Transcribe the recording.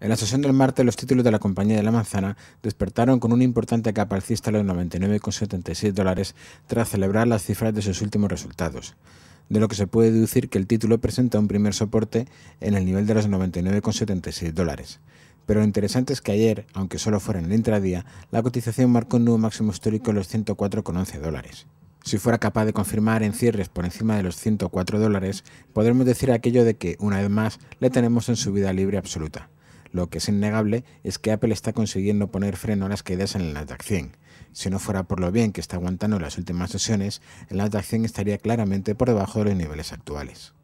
En la sesión del martes, los títulos de la compañía de la manzana despertaron con un importante capa alcista a los 99,76 dólares tras celebrar las cifras de sus últimos resultados, de lo que se puede deducir que el título presenta un primer soporte en el nivel de los 99,76 dólares. Pero lo interesante es que ayer, aunque solo fuera en el intradía, la cotización marcó un nuevo máximo histórico en los 104,11 dólares. Si fuera capaz de confirmar en cierres por encima de los 104 dólares, podremos decir aquello de que, una vez más, le tenemos en su vida libre absoluta. Lo que es innegable es que Apple está consiguiendo poner freno a las caídas en el Nasdaq 100. Si no fuera por lo bien que está aguantando las últimas sesiones, el Nasdaq estaría claramente por debajo de los niveles actuales.